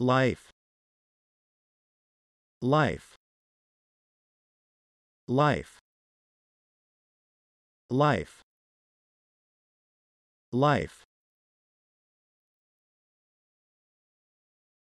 life life life life life